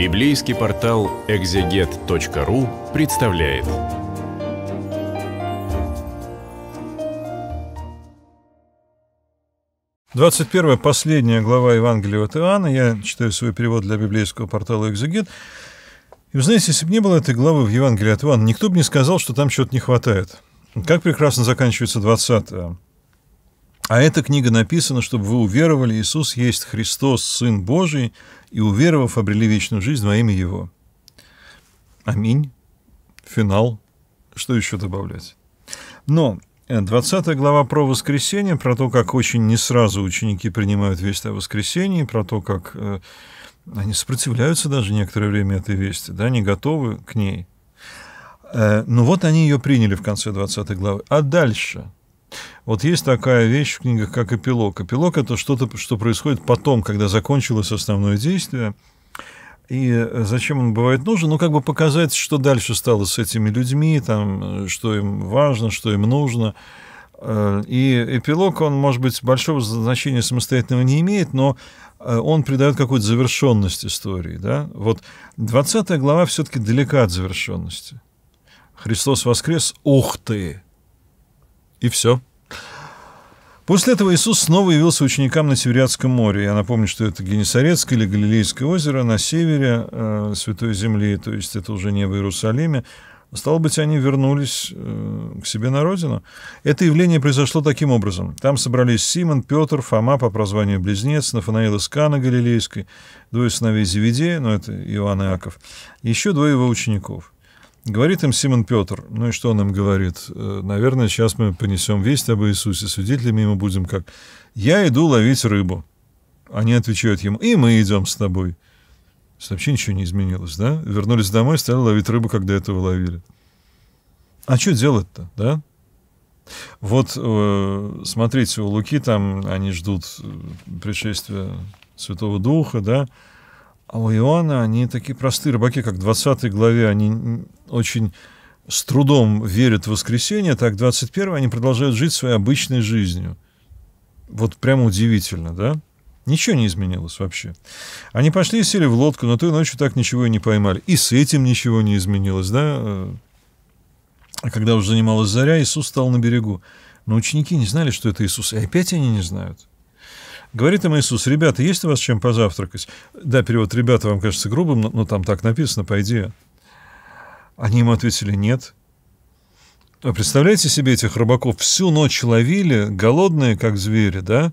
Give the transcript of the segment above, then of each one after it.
Библейский портал экзегет.ру представляет. Двадцать первая, последняя глава Евангелия от Иоанна. Я читаю свой перевод для библейского портала «Экзегет». И вы знаете, если бы не было этой главы в Евангелии от Иоанна, никто бы не сказал, что там чего-то не хватает. Как прекрасно заканчивается 20 а эта книга написана, чтобы вы уверовали, Иисус есть Христос, Сын Божий, и, уверовав, обрели вечную жизнь во имя Его. Аминь. Финал. Что еще добавлять? Но 20 э, глава про воскресение, про то, как очень не сразу ученики принимают весть о воскресении, про то, как э, они сопротивляются даже некоторое время этой вести, да, не готовы к ней. Э, но ну вот они ее приняли в конце 20 главы. А дальше – вот есть такая вещь в книгах, как эпилог. Эпилог — это что-то, что происходит потом, когда закончилось основное действие. И э, зачем он бывает нужен? Ну, как бы показать, что дальше стало с этими людьми, там, э, что им важно, что им нужно. Э, и эпилог, он, может быть, большого значения самостоятельного не имеет, но он придает какую-то завершенность истории. Да? Вот 20 глава все-таки далека от завершенности. Христос воскрес, ух ты! и все. После этого Иисус снова явился ученикам на Севериатском море. Я напомню, что это Генесарецкое или Галилейское озеро на севере э, Святой Земли, то есть это уже не в Иерусалиме. Стало быть, они вернулись э, к себе на родину. Это явление произошло таким образом. Там собрались Симон, Петр, Фома по прозванию Близнец, Нафанаил из Кана Галилейской, двое сыновей Зеведея, но ну, это Иоанн и Иаков, еще двое его учеников – Говорит им Симон Петр, ну и что он им говорит? Э, Наверное, сейчас мы понесем весть об Иисусе, свидетелями ему будем как. Я иду ловить рыбу. Они отвечают ему, и мы идем с тобой. Вообще ничего не изменилось, да? Вернулись домой, стали ловить рыбу, когда этого ловили. А что делать-то, да? Вот, э, смотрите, у Луки там они ждут э, пришествия Святого Духа, да? А у Иоанна они такие простые рыбаки, как в 20 главе, они очень с трудом верят в воскресенье, так 21 они продолжают жить своей обычной жизнью. Вот прямо удивительно, да? Ничего не изменилось вообще. Они пошли и сели в лодку, но той ночью так ничего и не поймали. И с этим ничего не изменилось, да? А когда уже занималась заря, Иисус стал на берегу. Но ученики не знали, что это Иисус, и опять они не знают. Говорит им Иисус, ребята, есть у вас чем позавтракать? Да, перевод «ребята» вам кажется грубым, но, но там так написано, по идее. Они ему ответили «нет». А представляете себе, этих рыбаков всю ночь ловили, голодные, как звери, да?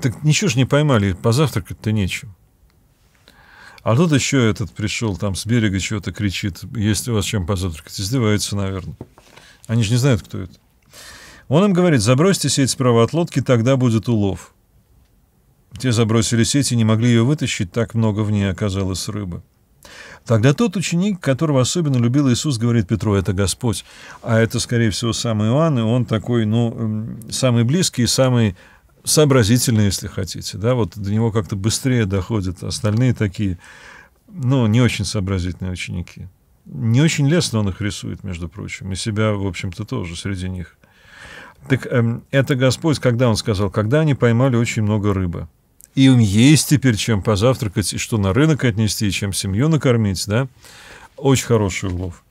Так ничего же не поймали, позавтракать-то нечем. А тут еще этот пришел, там с берега чего-то кричит, Если у вас чем позавтракать. Издевается, наверное. Они же не знают, кто это. Он им говорит, забросьте сеть справа от лодки, тогда будет улов. Те забросили сеть и не могли ее вытащить, так много в ней оказалось рыбы. Тогда тот ученик, которого особенно любил Иисус, говорит Петру, это Господь, а это, скорее всего, сам Иоанн, и он такой, ну, самый близкий, самый сообразительный, если хотите, да, вот до него как-то быстрее доходят остальные такие, ну, не очень сообразительные ученики. Не очень лестно он их рисует, между прочим, и себя, в общем-то, тоже среди них. Так э, это Господь, когда он сказал, когда они поймали очень много рыбы. И им есть теперь чем позавтракать, и что на рынок отнести, и чем семью накормить, да, очень хороший улов.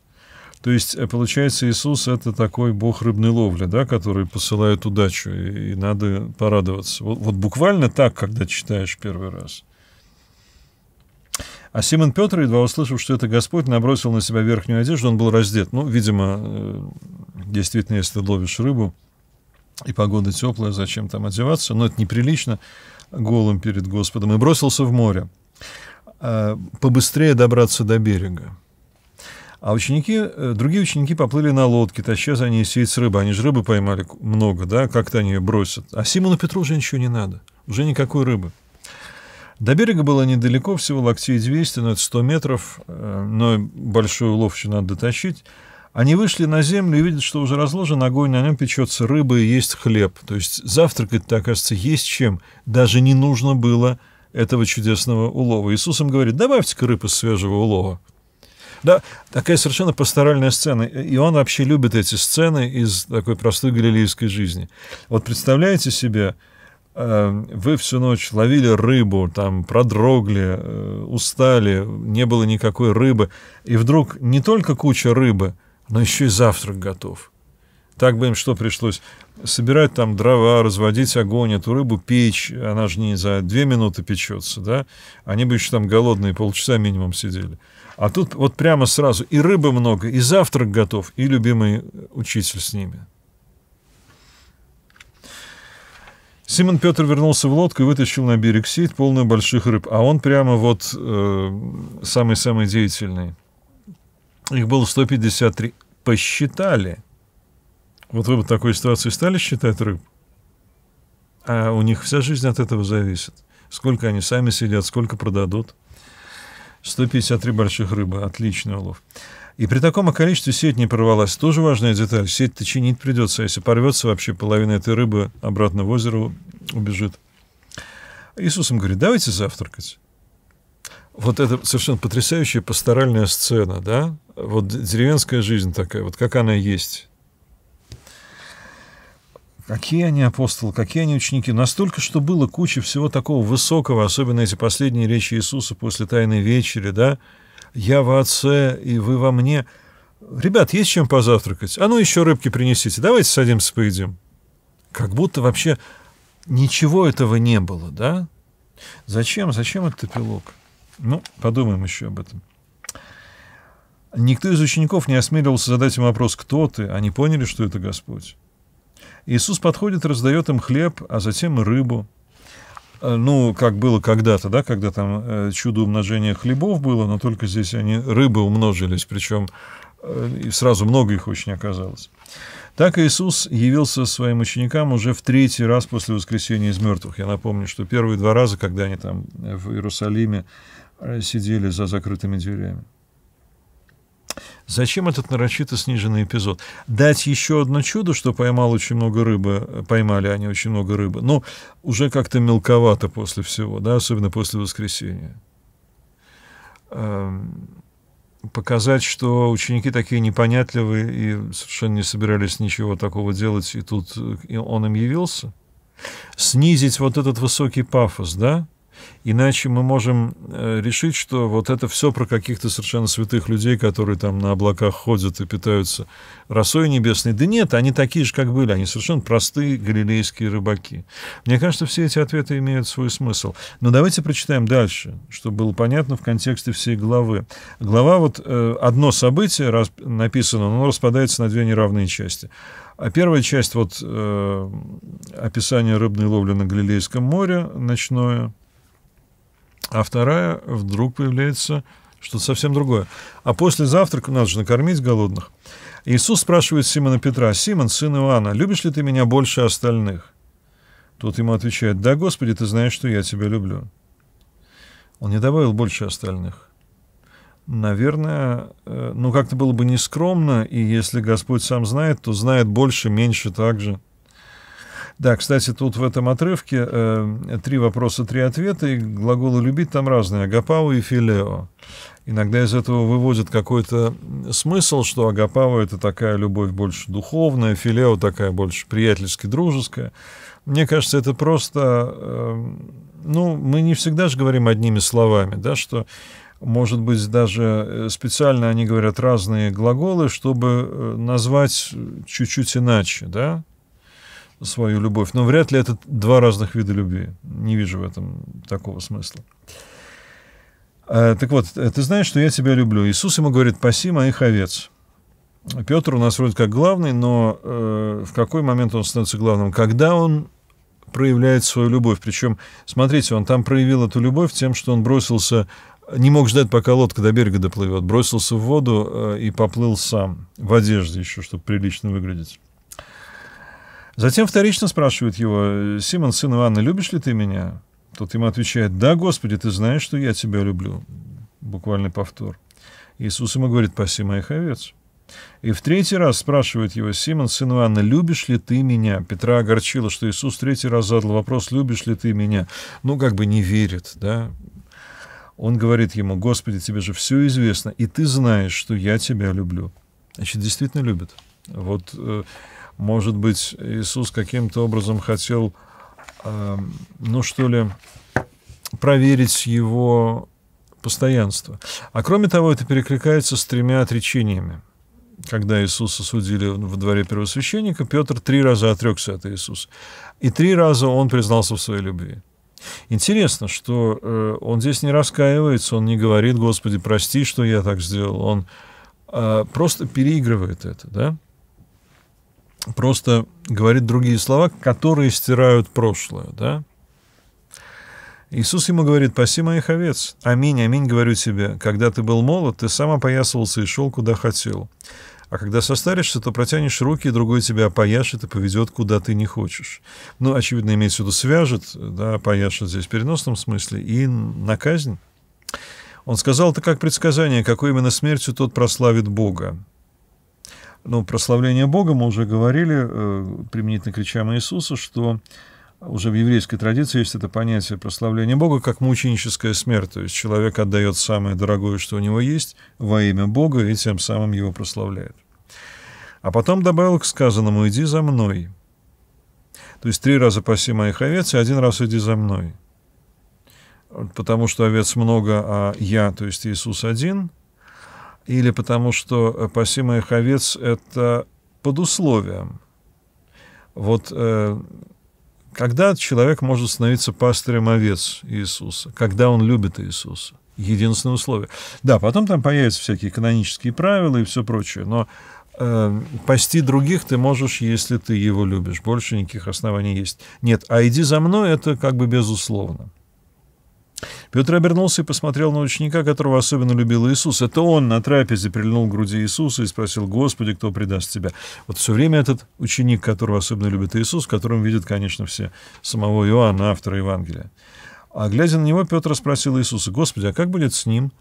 То есть, э, получается, Иисус – это такой бог рыбной ловли, да, который посылает удачу, и, и надо порадоваться. Вот, вот буквально так, когда читаешь первый раз. А Симон Петр, едва услышав, что это Господь, набросил на себя верхнюю одежду, он был раздет. Ну, видимо, э, действительно, если ловишь рыбу – и погода теплая, зачем там одеваться, но это неприлично голым перед Господом, и бросился в море, э, побыстрее добраться до берега. А ученики, э, другие ученики поплыли на лодке, таща за ней сеть с рыбы. Они же рыбы поймали много, да, как-то они ее бросят. А Симону Петру уже ничего не надо, уже никакой рыбы. До берега было недалеко, всего локтей 200, но это 100 метров, э, но большой улов еще надо дотащить. Они вышли на землю и видят, что уже разложен огонь, на нем печется рыба и есть хлеб. То есть завтракать-то, окажется, есть чем. Даже не нужно было этого чудесного улова. Иисус им говорит, добавьте-ка рыбы из свежего улова. Да, такая совершенно пасторальная сцена. И он вообще любит эти сцены из такой простой галилейской жизни. Вот представляете себе, э, вы всю ночь ловили рыбу, там продрогли, э, устали, не было никакой рыбы, и вдруг не только куча рыбы – но еще и завтрак готов. Так бы им что пришлось? Собирать там дрова, разводить огонь, эту рыбу печь, она же не за две минуты печется, да? Они бы еще там голодные полчаса минимум сидели. А тут вот прямо сразу и рыбы много, и завтрак готов, и любимый учитель с ними. Симон Петр вернулся в лодку и вытащил на берег сеть, полную больших рыб. А он прямо вот э, самый-самый э, самый -самый деятельный. Их было 153. Посчитали. Вот вы бы в такой ситуации стали считать рыб? А у них вся жизнь от этого зависит. Сколько они сами сидят, сколько продадут. 153 больших рыбы. Отличный улов. И при таком количестве сеть не порвалась. Тоже важная деталь. Сеть-то чинить придется. А если порвется, вообще половина этой рыбы обратно в озеро убежит. Иисусом говорит, давайте завтракать вот это совершенно потрясающая пасторальная сцена, да? Вот деревенская жизнь такая, вот как она есть. Какие они апостолы, какие они ученики. Настолько, что было куча всего такого высокого, особенно эти последние речи Иисуса после Тайной Вечери, да? «Я во Отце, и вы во мне». «Ребят, есть чем позавтракать? А ну еще рыбки принесите, давайте садимся поедим». Как будто вообще ничего этого не было, да? Зачем, зачем этот пилок? Ну, подумаем еще об этом. Никто из учеников не осмеливался задать им вопрос «Кто ты?», они поняли, что это Господь. Иисус подходит, раздает им хлеб, а затем рыбу. Э, ну, как было когда-то, да, когда там э, чудо умножения хлебов было, но только здесь они рыбы умножились, причем э, и сразу много их очень оказалось. Так Иисус явился своим ученикам уже в третий раз после воскресения из мертвых. Я напомню, что первые два раза, когда они там в Иерусалиме Э, сидели за закрытыми дверями. Зачем этот нарочито сниженный эпизод? Дать еще одно чудо, что поймал очень много рыбы, э, поймали они очень много рыбы, но ну, уже как-то мелковато после всего, да, особенно после воскресения. Эм, показать, что ученики такие непонятливые и совершенно не собирались ничего такого делать, и тут э, он им явился. Снизить вот этот высокий пафос, да? Иначе мы можем э, решить, что вот это все про каких-то совершенно святых людей, которые там на облаках ходят и питаются росой небесной. Да нет, они такие же, как были. Они совершенно простые галилейские рыбаки. Мне кажется, все эти ответы имеют свой смысл. Но давайте прочитаем дальше, чтобы было понятно в контексте всей главы. Глава вот э, одно событие написано, но оно распадается на две неравные части. А первая часть вот э, описание рыбной ловли на Галилейском море ночное – а вторая вдруг появляется что-то совсем другое. А после завтрака надо же накормить голодных. Иисус спрашивает Симона Петра, «Симон, сын Иоанна, любишь ли ты меня больше остальных?» Тот ему отвечает, «Да, Господи, ты знаешь, что я тебя люблю». Он не добавил больше остальных. Наверное, э, ну как-то было бы нескромно, и если Господь сам знает, то знает больше, меньше также. Да, кстати, тут в этом отрывке э, три вопроса, три ответа, и глаголы «любить» там разные, агапао и филео. Иногда из этого выводят какой-то смысл, что агапао — это такая любовь больше духовная, филео — такая больше приятельски дружеская. Мне кажется, это просто... Э, ну, мы не всегда же говорим одними словами, да, что может быть, даже э, специально они говорят разные глаголы, чтобы э, назвать чуть-чуть иначе, да? свою любовь. Но вряд ли это два разных вида любви. Не вижу в этом такого смысла. Э, так вот, э, ты знаешь, что я тебя люблю. Иисус ему говорит, паси моих овец. Петр у нас вроде как главный, но э, в какой момент он становится главным? Когда он проявляет свою любовь. Причем, смотрите, он там проявил эту любовь тем, что он бросился, не мог ждать, пока лодка до берега доплывет, бросился в воду э, и поплыл сам, в одежде еще, чтобы прилично выглядеть. Затем вторично спрашивают его, «Симон, сын Иоанна, любишь ли ты меня?» Тот ему отвечает, «Да, Господи, ты знаешь, что я тебя люблю». Буквальный повтор. Иисус ему говорит, «Паси моих овец». И в третий раз спрашивает его Симон, сын Иоанна, «Любишь ли ты меня?» Петра огорчило, что Иисус третий раз задал вопрос, «Любишь ли ты меня?» Ну, как бы не верит, да? Он говорит ему, «Господи, тебе же все известно, и ты знаешь, что я тебя люблю». Значит, действительно любит. Вот э, может быть, Иисус каким-то образом хотел, э, ну что ли, проверить его постоянство. А кроме того, это перекликается с тремя отречениями. Когда Иисуса судили в дворе первосвященника, Петр три раза отрекся от Иисуса. И три раза он признался в своей любви. Интересно, что э, он здесь не раскаивается, он не говорит, Господи, прости, что я так сделал. Он э, просто переигрывает это, да? просто говорит другие слова, которые стирают прошлое, да? Иисус ему говорит, «Паси моих овец». «Аминь, аминь, говорю тебе, когда ты был молод, ты сам опоясывался и шел, куда хотел. А когда состаришься, то протянешь руки, и другой тебя опояшет и поведет, куда ты не хочешь». Ну, очевидно, имеется в виду «свяжет», да, «опояшет» здесь в переносном смысле, и на казнь. Он сказал это как предсказание, какой именно смертью тот прославит Бога. Но ну, прославление Бога, мы уже говорили, э, применительно к речам Иисуса, что уже в еврейской традиции есть это понятие прославления Бога как мученическая смерть. То есть человек отдает самое дорогое, что у него есть, во имя Бога, и тем самым его прославляет. А потом добавил к сказанному «иди за мной». То есть три раза паси моих овец, и один раз иди за мной. Потому что овец много, а я, то есть Иисус один – или потому что э, паси моих овец — это под условием. Вот э, когда человек может становиться пастырем овец Иисуса? Когда он любит Иисуса? Единственное условие. Да, потом там появятся всякие канонические правила и все прочее, но э, пасти других ты можешь, если ты его любишь. Больше никаких оснований есть. Нет, а иди за мной — это как бы безусловно. Петр обернулся и посмотрел на ученика, которого особенно любил Иисус. Это он на трапезе прильнул к груди Иисуса и спросил, «Господи, кто предаст тебя?» Вот все время этот ученик, которого особенно любит Иисус, которым видят, конечно, все самого Иоанна, автора Евангелия. А глядя на него, Петр спросил Иисуса, «Господи, а как будет с ним?»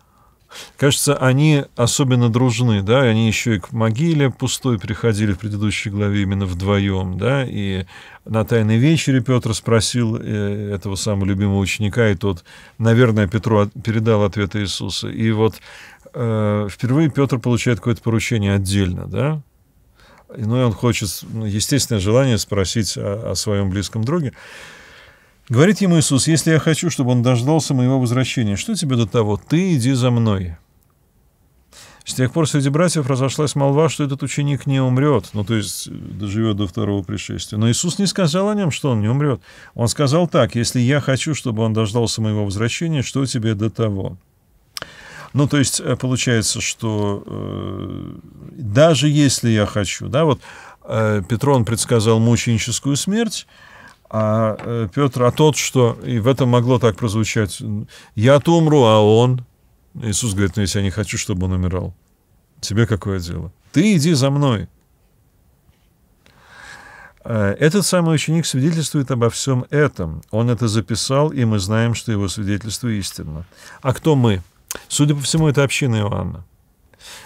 Кажется, они особенно дружны, да, они еще и к могиле пустой приходили в предыдущей главе именно вдвоем, да, и на «Тайной вечере» Петр спросил э, этого самого любимого ученика, и тот, наверное, Петру передал ответ Иисуса. И вот э, впервые Петр получает какое-то поручение отдельно, да, ну и он хочет, ну, естественное желание спросить о, о своем близком друге. Говорит ему Иисус, если я хочу, чтобы он дождался моего возвращения, что тебе до того? Ты иди за мной. С тех пор среди братьев разошлась молва, что этот ученик не умрет, ну то есть э, доживет до второго пришествия. Но Иисус не сказал о нем, что он не умрет. Он сказал так, если я хочу, чтобы он дождался моего возвращения, что тебе до того? Ну, то есть э, получается, что э, даже если я хочу, да, вот э, Петрон предсказал мученическую смерть, а э, Петр, а тот, что, и в этом могло так прозвучать, я-то умру, а он, Иисус говорит, ну если я не хочу, чтобы он умирал, тебе какое дело? Ты иди за мной. Э, этот самый ученик свидетельствует обо всем этом. Он это записал, и мы знаем, что его свидетельство истинно. А кто мы? Судя по всему, это община Иоанна.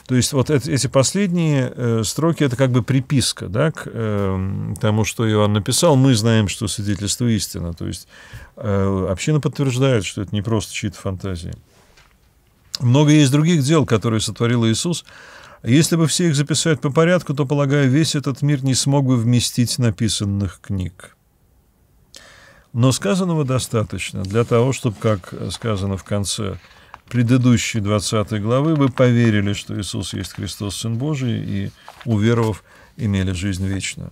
То есть вот эти последние э, строки — это как бы приписка да, к э, тому, что Иоанн написал. Мы знаем, что свидетельство истина. То есть э, община подтверждает, что это не просто чьи-то фантазии. Много есть других дел, которые сотворил Иисус. Если бы все их записать по порядку, то, полагаю, весь этот мир не смог бы вместить написанных книг. Но сказанного достаточно для того, чтобы, как сказано в конце, предыдущей 20 главы, вы поверили, что Иисус есть Христос, Сын Божий, и, уверовав, имели жизнь вечную.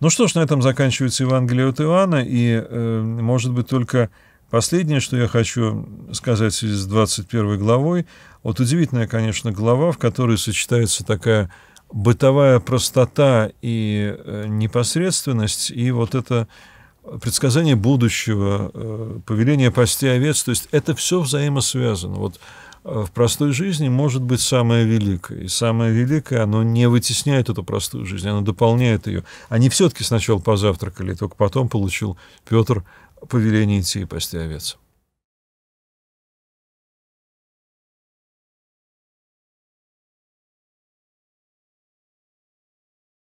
Ну что ж, на этом заканчивается Евангелие от Иоанна, и, э, может быть, только последнее, что я хочу сказать в связи с 21 главой. Вот удивительная, конечно, глава, в которой сочетается такая бытовая простота и э, непосредственность, и вот это предсказание будущего, э, повеление пасти овец, то есть это все взаимосвязано. Вот э, в простой жизни может быть самое великое. И самое великое, оно не вытесняет эту простую жизнь, оно дополняет ее. А Они все-таки сначала позавтракали, только потом получил Петр повеление идти и пасти овец.